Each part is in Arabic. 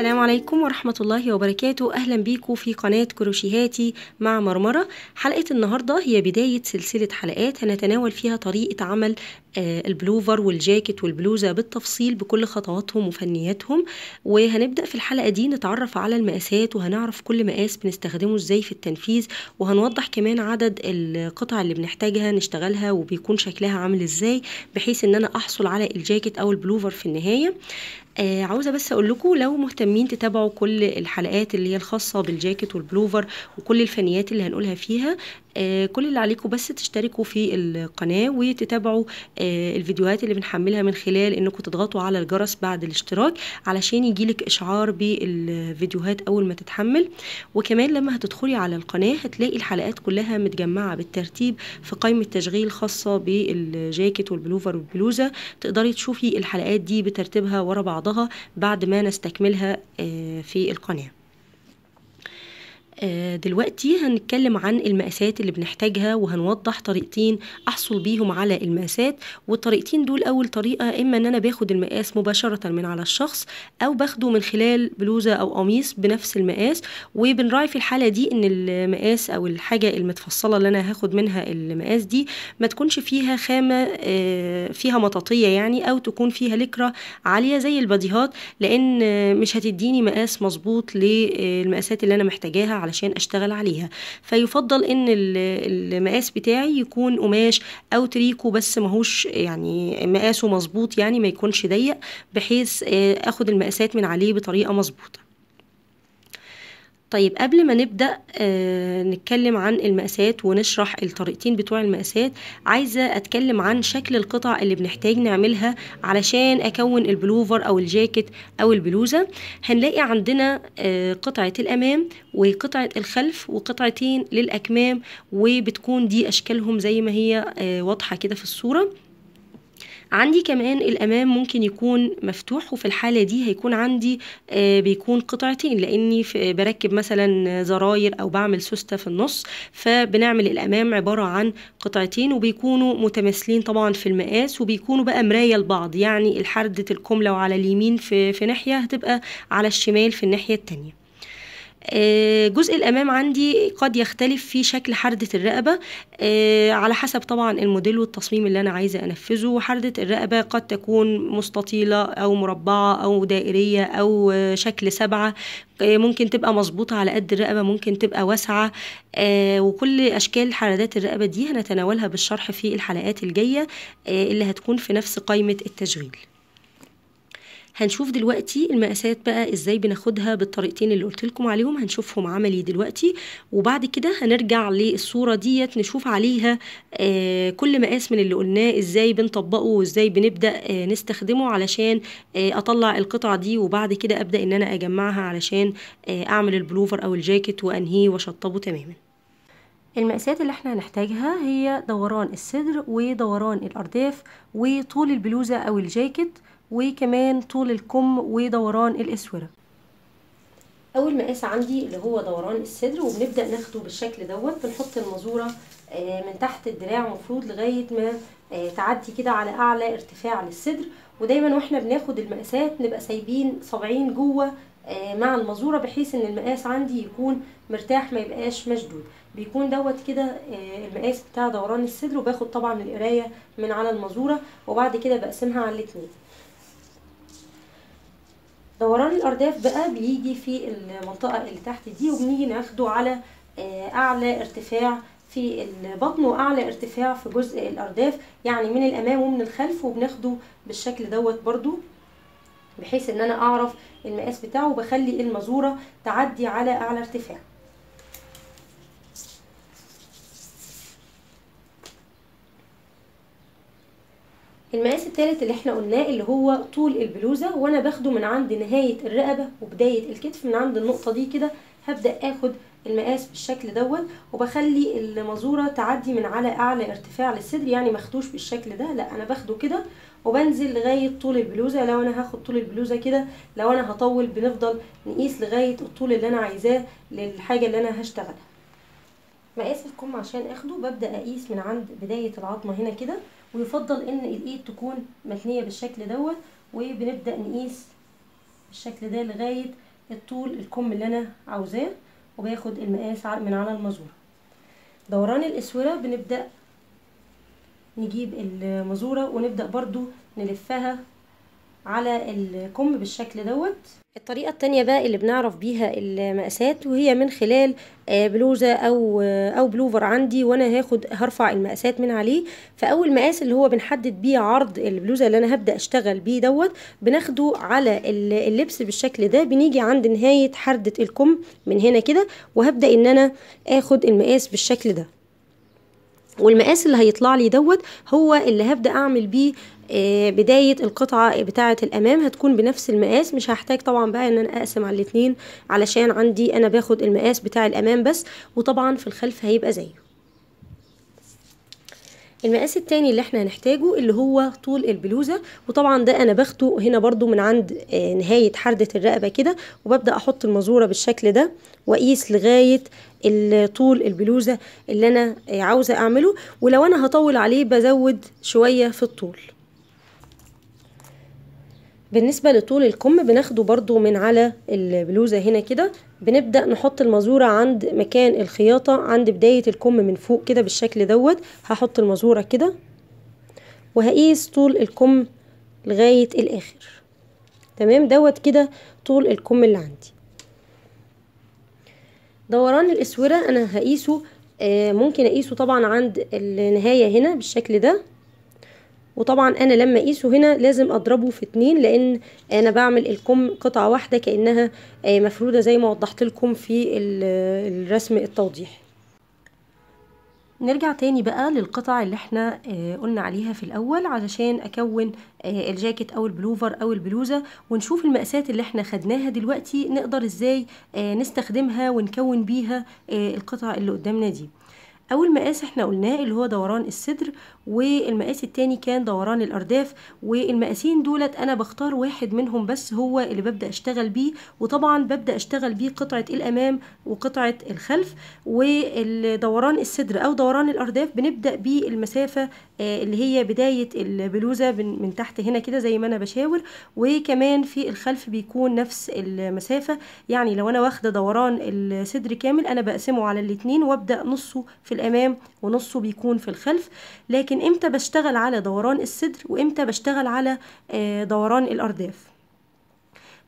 ചില السلام عليكم ورحمة الله وبركاته أهلا بيكم في قناة كروشيهاتي مع مرمرة حلقة النهاردة هي بداية سلسلة حلقات هنتناول فيها طريقة عمل آه، البلوفر والجاكيت والبلوزة بالتفصيل بكل خطواتهم وفنياتهم وهنبدأ في الحلقة دي نتعرف على المقاسات وهنعرف كل مقاس بنستخدمه ازاي في التنفيذ وهنوضح كمان عدد القطع اللي بنحتاجها نشتغلها وبيكون شكلها عامل ازاي بحيث ان انا احصل على الجاكيت او البلوفر في النهاية آه، عاوزة بس اقول لكم لو مهتمين تتابعوا كل الحلقات اللي هي الخاصه بالجاكيت والبلوفر وكل الفنيات اللي هنقولها فيها آه، كل اللي عليكم بس تشتركوا في القناة وتتابعوا آه، الفيديوهات اللي بنحملها من خلال انكم تضغطوا على الجرس بعد الاشتراك علشان يجيلك اشعار بالفيديوهات اول ما تتحمل وكمان لما هتدخلي على القناة هتلاقي الحلقات كلها متجمعة بالترتيب في قائمة تشغيل خاصة بالجاكيت والبلوفر والبلوزة تقدري تشوفي الحلقات دي بترتيبها ورا بعضها بعد ما نستكملها آه، في القناه آه، دلوقتي هنتكلم عن المقاسات اللي بنحتاجها وهنوضح طريقتين احصل بيهم على المقاسات والطريقتين دول اول طريقه اما ان انا باخد المقاس مباشره من على الشخص او باخده من خلال بلوزه او قميص بنفس المقاس وبنراعي في الحاله دي ان المقاس او الحاجه المتفصله اللي انا هاخد منها المقاس دي ما تكونش فيها خامه آه، فيها مطاطيه يعني او تكون فيها لكره عاليه زي الباديهات لان مش هتديني مقاس مظبوط للمقاسات اللي انا محتاجاها على علشان اشتغل عليها فيفضل ان المقاس بتاعي يكون قماش او تريكو بس هوش يعني مقاسه مظبوط يعني ما يكونش ضيق بحيث آه، اخد المقاسات من عليه بطريقه مظبوطه طيب قبل ما نبدأ آه نتكلم عن المقاسات ونشرح الطريقتين بتوع المقاسات عايزة أتكلم عن شكل القطع اللي بنحتاج نعملها علشان أكون البلوفر أو الجاكيت أو البلوزة هنلاقي عندنا آه قطعة الأمام وقطعة الخلف وقطعتين للأكمام وبتكون دي أشكالهم زي ما هي آه واضحة كده في الصورة عندي كمان الامام ممكن يكون مفتوح وفي الحاله دي هيكون عندي آه، بيكون قطعتين لاني آه، بركب مثلا زراير او بعمل سوسته في النص فبنعمل الامام عباره عن قطعتين وبيكونوا متماثلين طبعا في المقاس وبيكونوا بقى مرايه لبعض يعني الحردة الكم لو على اليمين في, في ناحيه هتبقى على الشمال في الناحيه التانيه آه، جزء الامام عندي قد يختلف في شكل حردة الرقبة آه، على حسب طبعا الموديل والتصميم اللي انا عايزة انفذه وحردة الرقبة قد تكون مستطيلة او مربعة او دائرية او شكل سبعة آه، ممكن تبقى مظبوطة على قد الرقبة ممكن تبقى واسعة وكل أشكال حردات الرقبة دي هنتناولها بالشرح في الحلقات الجاية اللي هتكون في نفس قائمة التشغيل هنشوف دلوقتي المقاسات بقى ازاي بناخدها بالطريقتين اللي قلت لكم عليهم هنشوفهم عملي دلوقتي وبعد كده هنرجع للصوره ديت نشوف عليها آه، كل مقاس من اللي قلناه ازاي بنطبقه وازاي بنبدا آه، نستخدمه علشان آه، اطلع القطعه دي وبعد كده ابدا ان انا اجمعها علشان اعمل البلوفر او الجاكيت وانهيه واشطبه تماما المقاسات اللي احنا هنحتاجها هي دوران الصدر ودوران الارداف وطول البلوزه او الجاكيت وكمان طول الكم ودوران الاسوره اول مقاس عندي اللي هو دوران الصدر وبنبدا ناخده بالشكل دوت بنحط المزوره آه، من تحت الدراع المفروض لغايه ما آه، تعدي كده على اعلى ارتفاع للصدر ودايما واحنا بناخد المقاسات نبقى سايبين صابعين جوه آه، مع المزوره بحيث ان المقاس عندي يكون مرتاح ما يبقاش مشدود بيكون دوت كده المقاس بتاع دوران الصدر وباخد طبعا القرايه من على المزوره وبعد كده بقسمها على الاتنين دوران الارداف بقى بيجي في المنطقه اللي تحت دي وبنيجي ناخده على آه، اعلى ارتفاع في البطن واعلى ارتفاع في جزء الارداف يعني من الامام ومن الخلف وبناخده بالشكل دوت برضو بحيث ان انا اعرف المقاس بتاعه وبخلي المزوره تعدي على اعلى ارتفاع المقاس الثالث اللي احنا قلناه اللي هو طول البلوزه وانا باخده من عند نهايه الرقبه وبدايه الكتف من عند النقطه دي كده هبدا اخد المقاس بالشكل دوت وبخلي المازوره تعدي من على اعلى ارتفاع للصدر يعني ماخدوش بالشكل ده لا انا باخده كده وبنزل لغايه طول البلوزه لو انا هاخد طول البلوزه كده لو انا هطول بنفضل نقيس لغايه الطول اللي انا عايزاه للحاجه اللي انا هشتغلها مقاس الكم عشان اخده ببدا اقيس من عند بدايه العظمه هنا كده ويفضل ان الايد تكون متنيه بالشكل دوت وبنبدا نقيس بالشكل ده لغايه الطول الكم اللي انا عاوزاه وباخد المقاس من على المزوره دوران الاسوره بنبدا نجيب المزوره ونبدا برضو نلفها على الكم بالشكل دوت الطريقة التانية بقى اللي بنعرف بيها المقاسات وهي من خلال آه، بلوزة أو آه، أو بلوفر عندي وأنا هاخد هرفع المقاسات من عليه فأول مقاس اللي هو بنحدد بيه عرض البلوزة اللي أنا هبدأ أشتغل بيه دوت بناخده على اللبس بالشكل ده بنيجي عند نهاية حردة الكم من هنا كده وهبدأ إن أنا آخد المقاس بالشكل ده والمقاس اللي هيطلع لي دوت هو اللي هبدا اعمل بيه آه، بداية القطعة بتاعة الأمام هتكون بنفس المقاس مش هحتاج طبعا بقى إن أنا أقسم على الاتنين علشان عندي أنا باخد المقاس بتاع الأمام بس وطبعا في الخلف هيبقى زيه المقاس التاني اللي احنا هنحتاجه اللي هو طول البلوزة وطبعا ده انا باخده هنا برضو من عند آه، نهاية حردة الرقبة كده وببدأ احط المزورة بالشكل ده واقيس لغاية طول البلوزة اللي أنا عاوزة أعمله ولو أنا هطول عليه بزود شوية في الطول بالنسبة لطول الكم بناخده برضو من على البلوزة هنا كده بنبدأ نحط المزورة عند مكان الخياطة عند بداية الكم من فوق كده بالشكل دوت هحط المزورة كده وهقيس طول الكم لغاية الآخر تمام دوت كده طول الكم اللي عندي دوران الاسوره انا هقيسه آه، ممكن اقيسه طبعا عند النهايه هنا بالشكل ده وطبعا انا لما اقيسه هنا لازم اضربه في اتنين لان انا بعمل الكم قطعه واحده كانها آه، مفروده زي ما وضحت لكم في الرسم التوضيحي نرجع تاني بقى للقطع اللي احنا آه، قلنا عليها في الاول علشان اكون آه، الجاكيت او البلوفر او البلوزه ونشوف المقاسات اللي احنا خدناها دلوقتي نقدر ازاي آه، نستخدمها ونكون بيها القطع اللي قدامنا دي اول مقاس احنا قلناه اللي هو دوران الصدر والمقاس التاني كان دوران الارداف والمقاسين دولت انا بختار واحد منهم بس هو اللي ببدا اشتغل بيه وطبعا ببدا اشتغل بيه قطعه الامام وقطعه الخلف والدوران الصدر او دوران الارداف بنبدا بيه المسافه آه، اللي هي بدايه البلوزه من تحت هنا كده زي ما انا بشاور وكمان في الخلف بيكون نفس المسافه يعني لو انا واخده دوران الصدر كامل انا بقسمه على الاتنين وابدا نصه في الامام ونصه بيكون في الخلف لكن امتى بشتغل على دوران الصدر وامتى بشتغل على آه، دوران الارداف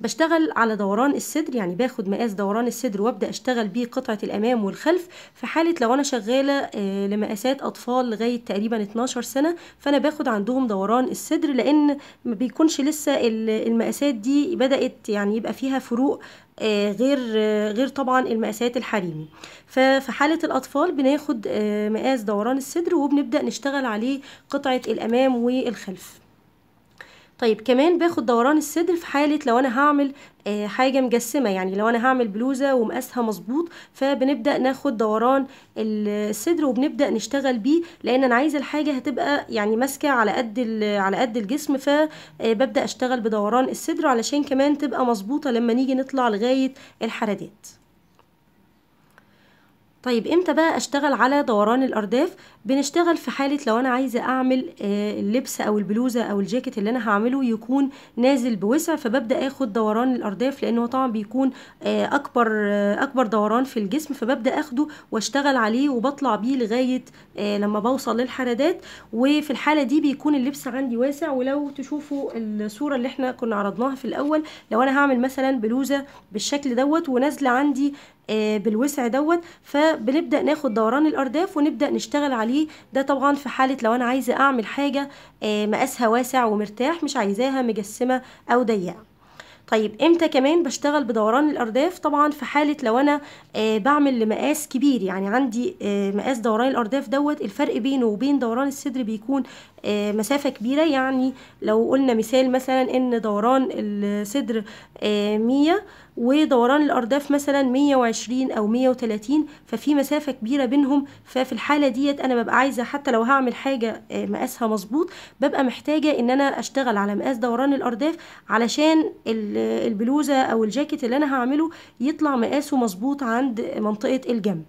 بشتغل على دوران الصدر يعني باخد مقاس دوران الصدر وابدا اشتغل بيه قطعه الامام والخلف في حاله لو انا شغاله آه، لمقاسات اطفال لغايه تقريبا 12 سنه فانا باخد عندهم دوران الصدر لان ما بيكونش لسه المقاسات دي بدات يعني يبقى فيها فروق آه، غير آه، غير طبعا المقاسات الحريمي ففي حالة الأطفال بناخد مقاس دوران الصدر وبنبدأ نشتغل عليه قطعة الأمام والخلف طيب كمان باخد دوران الصدر في حالة لو أنا هعمل آه، حاجة مجسمة يعني لو أنا هعمل بلوزة ومقاسها مظبوط فبنبدأ ناخد دوران الصدر وبنبدأ نشتغل بيه لأن أنا عايزة الحاجة هتبقى يعني ماسكة على قد على قد الجسم فببدأ آه، أشتغل بدوران الصدر علشان كمان تبقى مظبوطة لما نيجي نطلع لغاية الحردات طيب امتى بقى اشتغل على دوران الارداف بنشتغل في حاله لو انا عايزه اعمل آه، اللبس او البلوزه او الجاكيت اللي انا هعمله يكون نازل بوسع فببدا اخد دوران الارداف لانه طبعا بيكون آه، اكبر آه، اكبر دوران في الجسم فببدا اخده واشتغل عليه وبطلع بيه لغايه لما بوصل للحردات وفي الحاله دي بيكون اللبس عندي واسع ولو تشوفوا الصوره اللي احنا كنا عرضناها في الاول لو انا هعمل مثلا بلوزه بالشكل دوت ونازله عندي بالوسع دوت ف بنبدا ناخد دوران الارداف ونبدا نشتغل عليه ده طبعا في حاله لو انا عايزه اعمل حاجه آه، مقاسها واسع ومرتاح مش عايزاها مجسمه او ضيقه طيب امتى كمان بشتغل بدوران الارداف طبعا في حاله لو انا آه بعمل لمقاس كبير يعني عندي آه مقاس دوران الارداف دوت الفرق بينه وبين دوران الصدر بيكون آه، مسافة كبيرة يعني لو قلنا مثال مثلا ان دوران الصدر آه، مية ودوران الأرداف مثلا مية وعشرين أو مية 130 ففي مسافة كبيرة بينهم ففي الحالة ديت أنا ببقى عايزة حتى لو هعمل حاجة آه، مقاسها مظبوط ببقى محتاجة إن أنا أشتغل على مقاس دوران الأرداف علشان البلوزة أو الجاكيت اللي أنا هعمله يطلع مقاسه مظبوط عند منطقة الجنب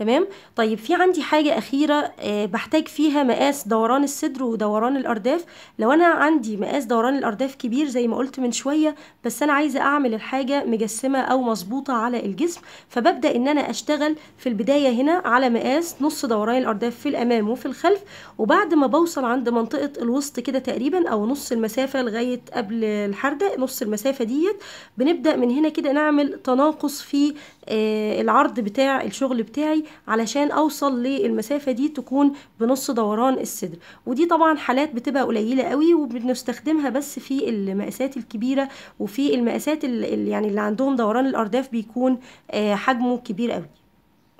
تمام طيب في عندي حاجه اخيره آه، بحتاج فيها مقاس دوران الصدر ودوران الارداف لو انا عندي مقاس دوران الارداف كبير زي ما قلت من شويه بس انا عايزه اعمل الحاجه مجسمه او مظبوطه على الجسم فببدا ان انا اشتغل في البدايه هنا على مقاس نص دوران الارداف في الامام وفي الخلف وبعد ما بوصل عند منطقه الوسط كده تقريبا او نص المسافه لغايه قبل الحرده نص المسافه ديت بنبدا من هنا كده نعمل تناقص في آه، العرض بتاع الشغل بتاعي علشان اوصل للمسافه دي تكون بنص دوران الصدر ودي طبعا حالات بتبقى قليله قوي وبنستخدمها بس في المقاسات الكبيره وفي المقاسات اللي يعني اللي عندهم دوران الارداف بيكون آه، حجمه كبير قوي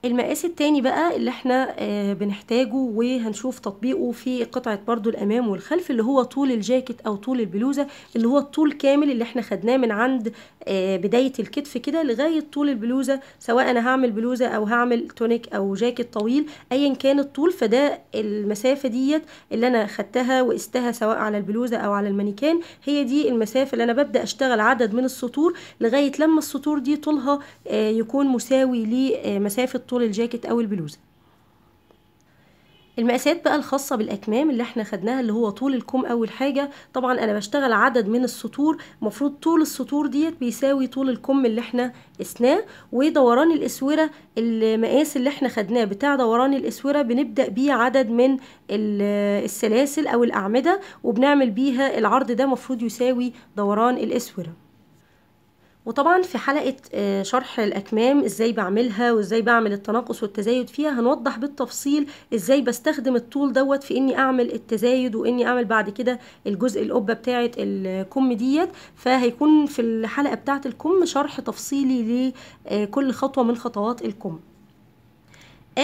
المقاس التاني بقى اللي احنا آه، بنحتاجه وهنشوف تطبيقه في قطعة برضو الامام والخلف اللي هو طول الجاكيت او طول البلوزة اللي هو الطول كامل اللي احنا خدناه من عند آه، بداية الكتف كده لغاية طول البلوزة سواء انا هعمل بلوزة او هعمل تونيك او جاكيت طويل ايا كان الطول فده المسافة ديت اللي انا خدتها وقستها سواء على البلوزة او على المانيكان هي دي المسافة اللي انا ببدأ اشتغل عدد من السطور لغاية لما السطور دي طولها آه، يكون مساوي لمسافة طول الجاكيت او البلوزه المقاسات بقى الخاصة بالأكمام اللي احنا خدناها اللي هو طول الكم أول حاجة طبعا أنا بشتغل عدد من السطور المفروض طول السطور ديت بيساوي طول الكم اللي احنا قسناه ودوران الأسورة المقاس اللي احنا خدناه بتاع دوران الأسورة بنبدأ بيه عدد من السلاسل أو الأعمدة وبنعمل بيها العرض ده مفروض يساوي دوران الأسورة وطبعا في حلقة آه، شرح الأكمام إزاي بعملها وإزاي بعمل التناقص والتزايد فيها هنوضح بالتفصيل إزاي بستخدم الطول دوت في إني أعمل التزايد وإني أعمل بعد كده الجزء القبة بتاعة الكم ديت فهيكون في الحلقة بتاعة الكم شرح تفصيلي لكل خطوة من خطوات الكم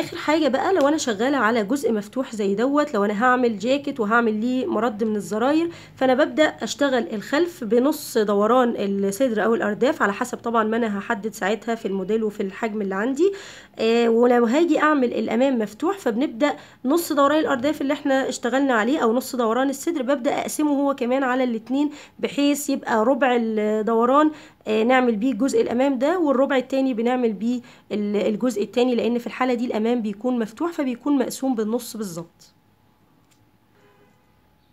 اخر حاجه بقى لو انا شغاله على جزء مفتوح زي دوت لو انا هعمل جاكيت وهعمل ليه مرد من الزراير فانا ببدا اشتغل الخلف بنص دوران الصدر او الارداف على حسب طبعا ما انا هحدد ساعتها في الموديل وفي الحجم اللي عندي آه ولو هاجي اعمل الامام مفتوح فبنبدا نص دوران الارداف اللي احنا اشتغلنا عليه او نص دوران الصدر ببدا اقسمه هو كمان على الاتنين بحيث يبقى ربع الدوران آه نعمل بيه الجزء الامام ده والربع التاني بنعمل بيه الجزء التاني لان في الحاله دي الامام الامام بيكون مفتوح فبيكون مقسوم بالنص بالظبط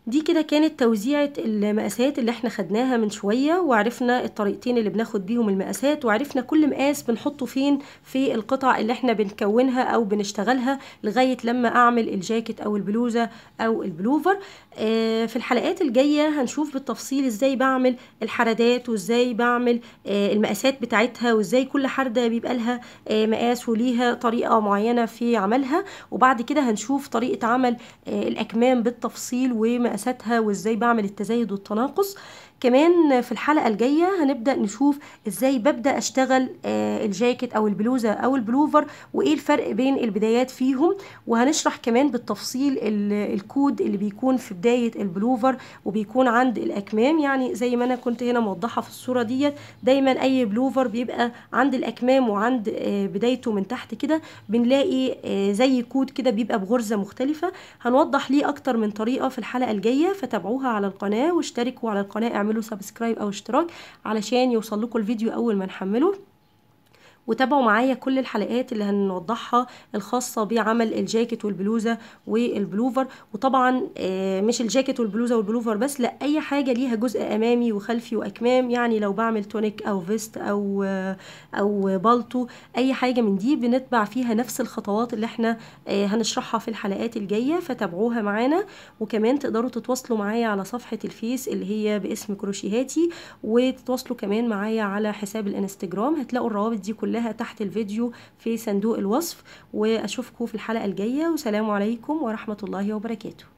دي كده كانت توزيعة المقاسات اللي احنا خدناها من شوية وعرفنا الطريقتين اللي بناخد بيهم المقاسات وعرفنا كل مقاس بنحطه فين في القطع اللي احنا بنكونها او بنشتغلها لغاية لما اعمل الجاكيت او البلوزة او البلوفر اه في الحلقات الجاية هنشوف بالتفصيل ازاي بعمل الحردات وازاي بعمل اه المقاسات بتاعتها وازاي كل حردة بيبقى لها اه مقاس وليها طريقة معينة في عملها وبعد كده هنشوف طريقة عمل آه، الاكمام بالتفصيل ومقاسات مقاساتها وازاي بعمل التزايد والتناقص كمان في الحلقة الجاية هنبدأ نشوف ازاي ببدأ اشتغل آه، الجاكيت او البلوزة او البلوفر وايه الفرق بين البدايات فيهم وهنشرح كمان بالتفصيل الكود اللي بيكون في بداية البلوفر وبيكون عند الاكمام يعني زي ما انا كنت هنا موضحة في الصورة ديت دايما اي بلوفر بيبقى عند الاكمام وعند آه، بدايته من تحت كده بنلاقي آه، زي كود كده بيبقى بغرزة مختلفة هنوضح ليه اكتر من طريقة في الحلقة الجاية فتابعوها على القناة واشتركوا على القناة اعملوا تعملوا سبسكرايب او اشتراك علشان يوصل لكم الفيديو اول ما نحمله وتابعوا معايا كل الحلقات اللي هنوضحها الخاصه بعمل الجاكيت والبلوزه والبلوفر وطبعا آه، مش الجاكيت والبلوزه والبلوفر بس لا اي حاجه ليها جزء امامي وخلفي واكمام يعني لو بعمل تونيك او فيست او آه، او بالطو اي حاجه من دي بنتبع فيها نفس الخطوات اللي احنا آه، هنشرحها في الحلقات الجايه فتابعوها معانا وكمان تقدروا تتواصلوا معايا على صفحه الفيس اللي هي باسم كروشيهاتي وتتواصلوا كمان معايا على حساب الانستجرام هتلاقوا الروابط دي كلها كلها تحت الفيديو في صندوق الوصف واشوفكم في الحلقه الجايه وسلام عليكم ورحمه الله وبركاته